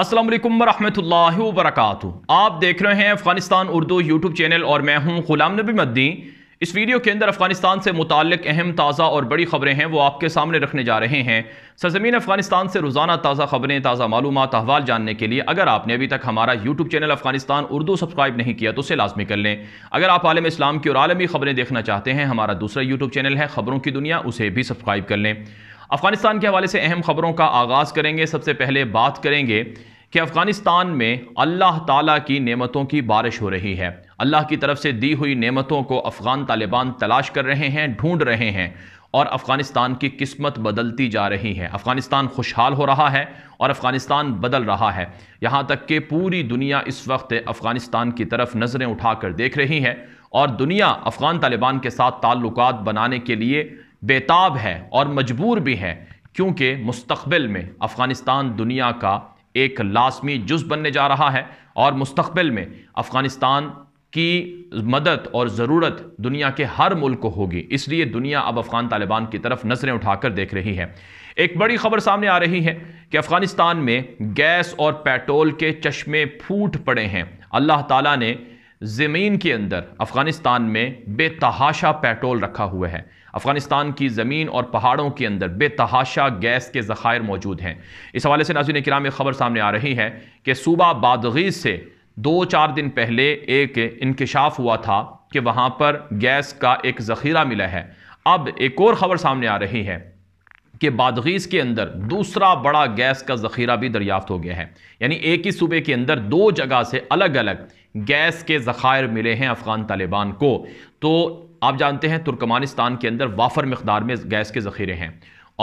अस्सलाम वालेकुम वरक आप देख रहे हैं अफ़गानिस्तान उर्दू यूट्यूब चैनल और मैं हूं गुलाम नबी मद्दी इस वीडियो के अंदर अफगानिस्तान से मुतक अहम ताज़ा और बड़ी खबरें हैं वो आपके सामने रखने जा रहे हैं सरजमीन अफगानिस्तान से रोज़ाना ताज़ा खबरें ताज़ा मालूम अहवाल जानने के लिए अगर आपने अभी तक हमारा YouTube channel Afghanistan Urdu subscribe नहीं किया तो उसे लाजमी कर लें अगर आप आलम इस्लाम की और आलमी खबरें देखना चाहते हैं हमारा दूसरा यूट्यूब चैनल है खबरों की दुनिया उसे भी सब्सक्राइब कर लें अफगानिस्तान के हवाले से अहम खबरों का आगाज़ करेंगे सबसे पहले बात करेंगे कि अफ़गानिस्तान में अल्लाह ताला की नेमतों की बारिश हो रही है अल्लाह की तरफ से दी हुई नेमतों को अफ़गान तालिबान तलाश कर रहे हैं ढूंढ रहे हैं और अफ़गानिस्तान की किस्मत बदलती जा रही है अफ़गानिस्तान खुशहाल हो रहा है और अफ़गानिस्तान बदल रहा है यहाँ तक कि पूरी दुनिया इस वक्त अफ़गानिस्तान की तरफ नज़रें उठाकर देख रही है और दुनिया अफ़गान तालिबान के साथ ताल्लुकात बनाने के लिए बेताब है और मजबूर भी है क्योंकि मुस्तबिल में अफ़गानिस्तान दुनिया का एक लाजमी जुज़ बनने जा रहा है और मुस्तबिल में अफ़गानिस्तान की मदद और ज़रूरत दुनिया के हर मुल्क को होगी इसलिए दुनिया अब अफ़गान तालिबान की तरफ नज़रें उठाकर देख रही है एक बड़ी खबर सामने आ रही है कि अफ़गानिस्तान में गैस और पेट्रोल के चश्मे फूट पड़े हैं अल्लाह ताला ने ज़मीन के अंदर अफ़गानिस्तान में बेतहाशा पेट्रोल रखा हुआ है अफ़गानिस्तान की ज़मीन और पहाड़ों के अंदर बेतहाशा गैस के ज़खायर मौजूद हैं इस हवाले से नाजिन किराम एक ख़बर सामने आ रही है कि सूबा बादगीज़ से दो चार दिन पहले एक इंकशाफ हुआ था कि वहाँ पर गैस का एक ज़ख़ीरा मिला है अब एक और ख़बर सामने आ रही है कि बादगीज़ के अंदर दूसरा बड़ा गैस का ज़ख़ीरा भी दरियाफ्त हो गया है यानी एक ही सूबे के अंदर दो जगह से अलग अलग गैस के ज़ख़ायर मिले हैं अफ़गान तालिबान को तो आप जानते हैं तुर्कमानिस्तान के अंदर वाफर मकदार में गैस के ज़ख़ीरे हैं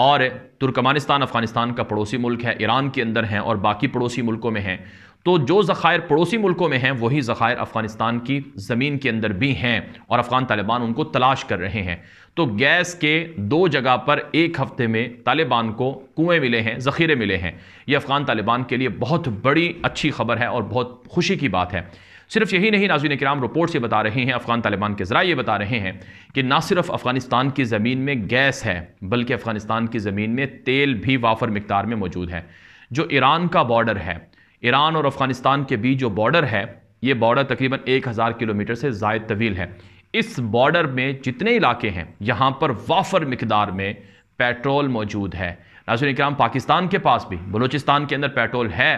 और तुर्कमानिस्तान अफ़गानिस्तान का पड़ोसी मुल्क है ईरान के अंदर हैं और बाकी पड़ोसी मुल्कों में हैं तो जो ज़खायर पड़ोसी मुल्कों में हैं वही ज़खायर अफ़गानिस्तान की ज़मीन के अंदर भी हैं और अफ़गान तालिबान उनको तलाश कर रहे हैं तो गैस के दो जगह पर एक हफ्ते में तालिबान को कुएं मिले हैं ज़ख़ीरे मिले हैं ये अफ़गान तालिबान के लिए बहुत बड़ी अच्छी खबर है और बहुत खुशी की बात है सिर्फ यही नहीं नाजिन कराम रिपोर्ट से बता रहे हैं अफ़गान तालिबान के ज़रा ये बता रहे हैं कि ना सिर्फ अफ़गानिस्तान की ज़मीन में गैस है बल्कि अफ़गानिस्तान की ज़मीन में तेल भी वाफर मकदार में मौजूद है जो ईरान का बॉर्डर है ईरान और अफ़गानिस्तान के बीच जो बॉर्डर है ये बॉर्डर तकरीबन एक हज़ार किलोमीटर से जायद तवील है इस बॉर्डर में जितने इलाके हैं यहाँ पर वाफर मकदार में पेट्रोल मौजूद है नाजर इक्राम पाकिस्तान के पास भी बलूचिस्तान के अंदर पेट्रोल है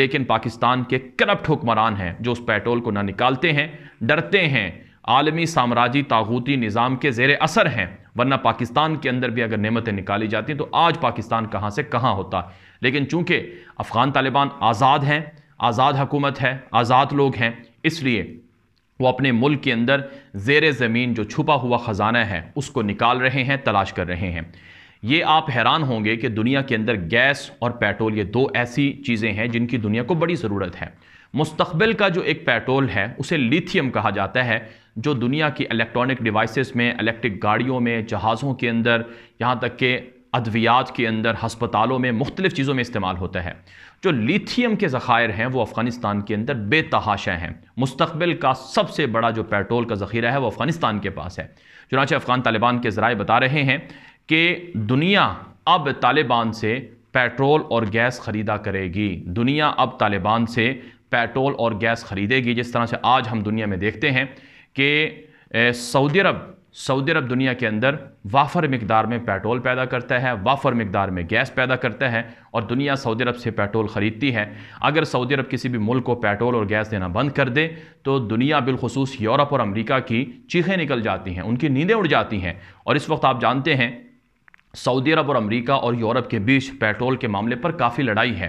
लेकिन पाकिस्तान के करप्ट हुक्मरान हैं जो उस पेट्रोल को ना निकालते हैं डरते हैं आलमी साम्राज्य तागूती निज़ाम के जेर असर हैं वरना पाकिस्तान के अंदर भी अगर नमतें निकाली जाती तो आज पाकिस्तान कहाँ से कहाँ होता लेकिन चूँकि अफ़गान तालिबान आज़ाद हैं आज़ाद हुकूमत है आज़ाद लोग हैं इसलिए वो अपने मुल्क के अंदर जेर ज़मीन जो छुपा हुआ ख़जाना है उसको निकाल रहे हैं तलाश कर रहे हैं ये आप हैरान होंगे कि दुनिया के अंदर गैस और पेट्रोल ये दो ऐसी चीज़ें हैं जिनकी दुनिया को बड़ी ज़रूरत है मुस्तबिल का जो एक पेट्रोल है उसे लिथियम कहा जाता है जो दुनिया की इलेक्ट्रॉनिक डिवाइसेस में इलेक्ट्रिक गाड़ियों में जहाज़ों के अंदर यहाँ तक के अद्वियात के अंदर हस्पतालों में मुख्तलिफ़ चीज़ों में इस्तेमाल होता है जो लिथियम के ज़ख़ायर हैं वो अफ़गानिस्तान के अंदर बेतहाशा हैं मुस्तबिल का सबसे बड़ा जो पेट्रोल का ज़ख़ीरा है वो अफ़गानिस्तान के पास है चुनाचे अफ़गान तालिबान के ज़रा बता रहे हैं कि दुनिया अब तालिबान से पेट्रोल और गैस ख़रीदा करेगी दुनिया अब तालिबान से पेट्रोल और गैस ख़रीदेगी जिस तरह से आज हम दुनिया में देखते हैं कि सऊदी अरब सऊदी अरब दुनिया के अंदर वाफर मकदार में पेट्रोल पैदा करता है वाफर मकदार में गैस पैदा करता है और दुनिया सऊदी अरब से पेट्रोल ख़रीदती है अगर सऊदी अरब किसी भी मुल्क को पेट्रोल और गैस देना बंद कर दे तो दुनिया बिलखसूस यूरोप और अमेरिका की चीखें निकल जाती हैं उनकी नींदें उड़ जाती हैं और इस वक्त आप जानते हैं सऊदी अरब और अमेरिका और यूरोप के बीच पेट्रोल के मामले पर काफ़ी लड़ाई है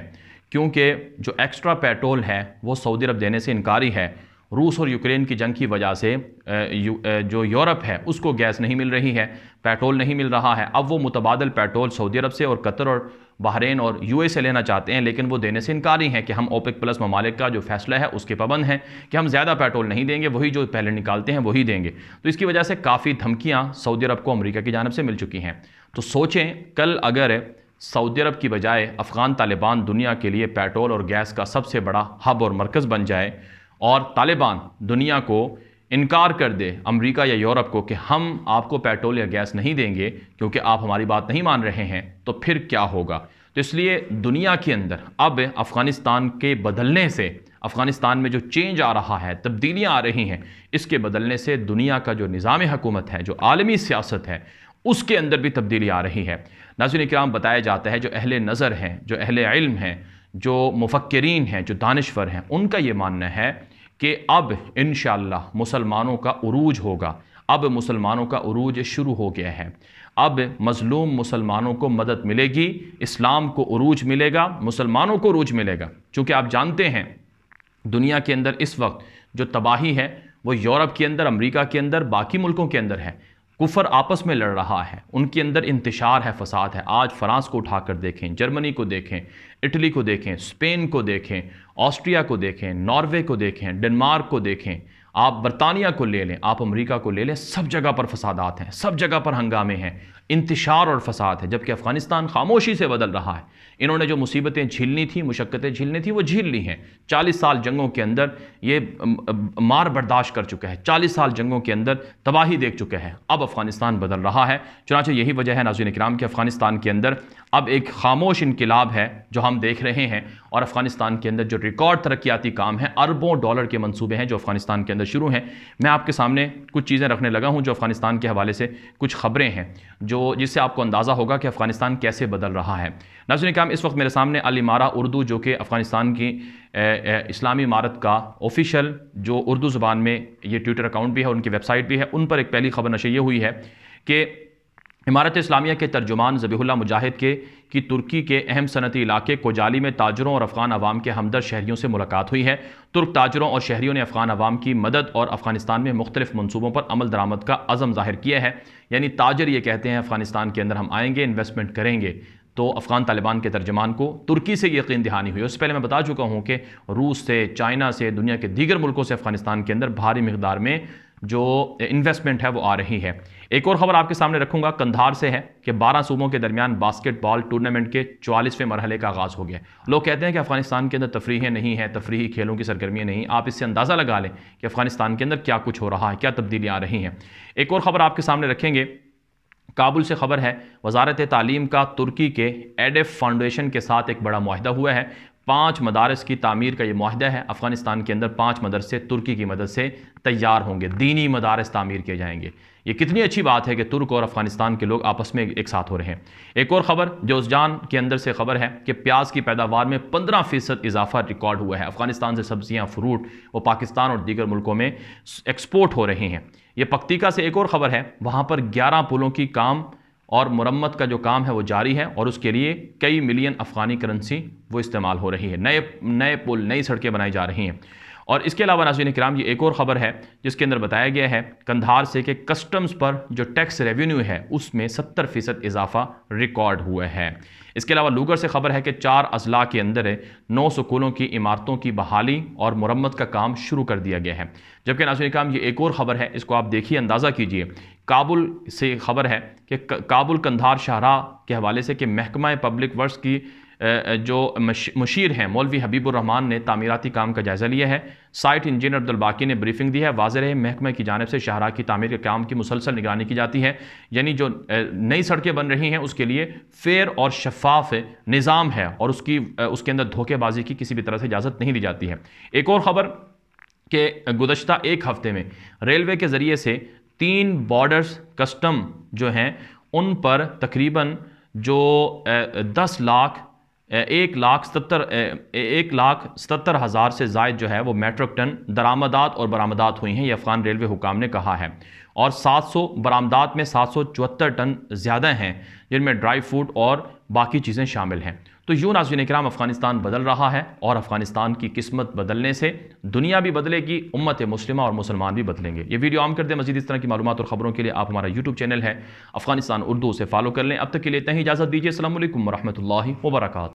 क्योंकि जो एक्स्ट्रा पेट्रोल है वो सऊदी अरब देने से इनकारी है रूस और यूक्रेन की जंग की वजह से जो यूरोप है उसको गैस नहीं मिल रही है पेट्रोल नहीं मिल रहा है अब वो मुतबादल पेट्रोल सऊदी अरब से और कतर और बहरीन और यू से लेना चाहते हैं लेकिन वो देने से इनकारी हैं कि हम ओपेक प्लस ममालिक का जो फैसला है उसके पाबंद हैं कि हम ज़्यादा पेट्रोल नहीं देंगे वही जो पहले निकालते हैं वही देंगे तो इसकी वजह से काफ़ी धमकियाँ सऊदी अरब को अमरीका की जानब से मिल चुकी हैं तो सोचें कल अगर सऊदी अरब की बजाय अफ़गान तालिबान दुनिया के लिए पेट्रोल और गैस का सबसे बड़ा हब और मरकज़ बन जाए और तालिबान दुनिया को इनकार कर दे अमेरिका या यूरोप को कि हम आपको पेट्रोल या गैस नहीं देंगे क्योंकि आप हमारी बात नहीं मान रहे हैं तो फिर क्या होगा तो इसलिए दुनिया के अंदर अब अफ़गानिस्तान के बदलने से अफ़गानिस्तान में जो चेंज आ रहा है तब्दीलियाँ आ रही हैं इसके बदलने से दुनिया का जो निज़ाम हकूमत है जो आलमी सियासत है उसके अंदर भी तब्दीली आ रही है नाजुन कराम बताया जाता है जो अहले नज़र हैं जो अहल इल्म हैं जो मुफक्रीन हैं जो दानश्वर हैं उनका ये मानना है कि अब इन मुसलमानों का अरूज होगा अब मुसलमानों का अरूज शुरू हो गया है अब मज़लूम मुसलमानों को मदद मिलेगी इस्लाम को अरूज मिलेगा मुसलमानों को अरूज मिलेगा चूँकि आप जानते हैं दुनिया के अंदर इस वक्त जो तबाही है वो यूरोप के अंदर अमेरिका के अंदर बाकी मुल्कों के अंदर है कुफर आपस में लड़ रहा है उनके अंदर इंतशार है फसाद है आज फ्रांस को उठाकर देखें जर्मनी को देखें इटली को देखें स्पेन को देखें ऑस्ट्रिया को देखें नॉर्वे को देखें डेनमार्क को देखें आप बरतानिया को ले लें आप अमेरिका को ले लें सब जगह पर फसादात हैं सब जगह पर हंगामे हैं इंतशार और फसाद है जबकि अफ़गानिस्तान खामोशी से बदल रहा है इन्होंने जो मुसीबतें झीलनी थी मुशक्क़तें झीलनी थी वो झील ली हैं चालीस साल जंगों के अंदर ये मार बर्दाश्त कर चुका है चालीस साल जंगों के अंदर तबाही देख चुके हैं अब अफ़गानिस्तान बदल रहा है चुनाचे यही वजह है नाजुन इक्राम कि अफ़गानिस्तान के अंदर अब एक खामोश इनकलाब है जो हम देख रहे हैं और अफ़गानिस्तान के अंदर जो रिकॉर्ड तरक्याती काम है अरबों डॉलर के मनसूबे हैं जो अफ़गानिस्तान के अंदर अंदर शुरू हैं मैं आपके सामने कुछ चीज़ें रखने लगा हूँ जो अफ़गानिस्तान के हवाले से कुछ खबरें हैं जो जिससे आपको अंदाज़ा होगा कि अफ़गानिस्तान कैसे बदल रहा है नाजन क्या इस वक्त मेरे सामने अलीमारा उर्दू जो कि अफ़गानिस्तान की इस्लामी इमारत का ऑफिशियल जो उर्दू ज़ुबान में ये ट्विटर अकाउंट भी है उनकी वेबसाइट भी है उन पर एक पहली खबर नशे ये हुई है कि इमारत इस्लामिया के तर्जुमान जबीहुल्ला मुजाहिद के की तुर्की के अहम सनती इलाके कोजाली में ताजरों और अफगान अवाम के हमदर शहरीों से मुलाकात हुई है तुर्क ताजरों और शहरीों ने अफगान अवाम की मदद और अफगानिस्तान में मुख्तलिफ मनसूबों पर अमल दरामद का अज़म जाहिर किया है यानी ताजर ये कहते हैं अफगानिस्तान के अंदर हम आएंगे इन्वेस्टमेंट करेंगे तो अफ़गान तालिबान के तर्जमान को तुर्की से यकीन दहानी हुई उससे पहले मैं बता चुका हूँ कि रूस से चाइना से दुनिया के दीगर मुल्कों से अफगानिस्तान के अंदर भारी मकदार में जो इन्वेस्टमेंट है वो आ रही है एक और खबर आपके सामने रखूंगा कंधार से है कि 12 सूबों के दरमियान बास्केटबॉल टूर्नामेंट के चालीसवें मरहले का आगाज़ हो गया लोग कहते हैं कि अफगानिस्तान के अंदर तफरीहें नहीं है तफरी खेलों की सरगर्मियाँ नहीं आप इससे अंदाज़ा लगा लें कि अफगानिस्तान के अंदर क्या कुछ हो रहा है क्या तब्दीलियाँ आ रही हैं एक और ख़बर आपके सामने रखेंगे काबुल से खबर है वजारत तालीम का तुर्की के एडेफ फाउंडेशन के साथ एक बड़ा माहदा हुआ है पाँच मदारस की तमीर का ये माहदा है अफ़गानिस्तान के अंदर पाँच मदरसे तुर्की की मदद से तैयार होंगे दीनी मदारस तमीर किए जाएंगे ये कितनी अच्छी बात है कि तुर्क और अफ़गानिस्तान के लोग आपस में एक साथ हो रहे हैं एक और ख़बर जो उस जान के अंदर से खबर है कि प्याज की पैदावार में पंद्रह फ़ीसद इजाफा रिकॉर्ड हुआ है अफ़गानिस्तान से सब्ज़ियाँ फ्रूट वो पाकिस्तान और दीगर मुल्कों में एक्सपोर्ट हो रहे हैं ये पक्तिका से एक और ख़बर है वहाँ पर ग्यारह पुलों की काम और मुरम्मत का जो काम है वो जारी है और उसके लिए कई मिलियन अफ़गानी करेंसी वो इस्तेमाल हो रही है नए नए पुल नई सड़कें बनाई जा रही हैं और इसके अलावा नाजीन कराम ये एक और ख़बर है जिसके अंदर बताया गया है कंधार से कि कस्टम्स पर जो टैक्स रेवेन्यू है उसमें सत्तर फ़ीसद इजाफा रिकॉर्ड हुआ है इसके अलावा लूगर से खबर है कि चार अजला के अंदर नौ स्कूलों की इमारतों की बहाली और मरम्मत का काम शुरू कर दिया गया है जबकि नाजीन कराम ये एक और ख़बर है इसको आप देखिए अंदाज़ा कीजिए काबुल से खबर है कि काबुल कंधार शाहरा के हवाले से कि महकमा पब्लिक वर्क्स की जो मुशीर हैं मौलवी हबीबुररहमान ने तमीराती काम का जायज़ा लिया है साइट इंजीनियर अब्दुलबाकी ने ब्रीफिंग दी है वाज़ महकमे की जानब से शाहरा की तमीर के काम की मुसलसल निगरानी की जाती है यानी जो नई सड़कें बन रही हैं उसके लिए फेयर और शफाफ निज़ाम है और उसकी उसके अंदर धोखेबाजी की किसी भी तरह से इजाज़त नहीं दी जाती है एक और ख़बर कि गुजशत एक हफ्ते में रेलवे के ज़रिए से तीन बॉर्डर्स कस्टम जो हैं उन पर तकरीबन जो दस लाख एक लाख सतर एक लाख सतर हज़ार से जायद जो है वो मेट्रिक टन दरामदात और बरामदात हुई हैं ये अफ़गान रेलवे हुकाम ने कहा है और 700 बरामदात में सात सौ चौहत्तर टन ज़्यादा हैं जिनमें ड्राई फ्रूट और बाकी चीज़ें शामिल हैं तो यूँ नाजिन कराम अफ़गानिस्तान बदल रहा है और अफ़गानिस्तान की किस्मत बदलने से दुनिया भी बदलेगी उम्मत मुस्लिम और मुसलमान भी बदलेंगे ये वीडियो आम कर दें मजीद इस तरह की मालूम और ख़बरों के लिए आप हमारा यूट्यूब चैनल है अफ़गानिस्तान उर्दू से फॉलो कर लें अब तक के लिए इतना ही इजाज़त दीजिए असल वरहमल वर्का